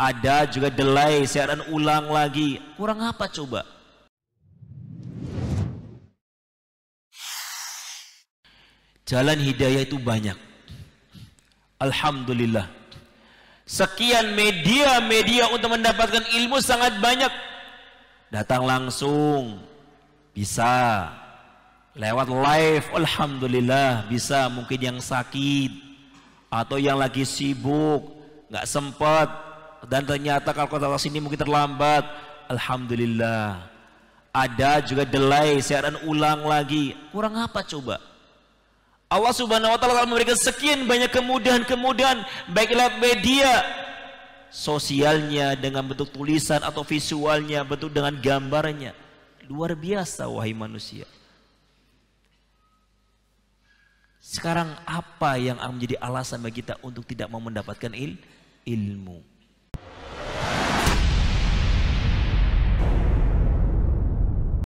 Ada juga delay, siaran ulang lagi. Kurang apa coba? Jalan hidayah itu banyak. Alhamdulillah. Sekian media-media untuk mendapatkan ilmu sangat banyak. Datang langsung. Bisa. Lewat live. Alhamdulillah. Bisa. Mungkin yang sakit. Atau yang lagi sibuk. Nggak sempat dan ternyata kalau kota sini mungkin terlambat Alhamdulillah ada juga delay siaran ulang lagi kurang apa coba Allah subhanahu wa ta'ala memberikan sekian banyak kemudahan-kemudahan baik lewat media sosialnya dengan bentuk tulisan atau visualnya bentuk dengan gambarnya luar biasa wahai manusia sekarang apa yang menjadi alasan bagi kita untuk tidak mau mendapatkan il ilmu?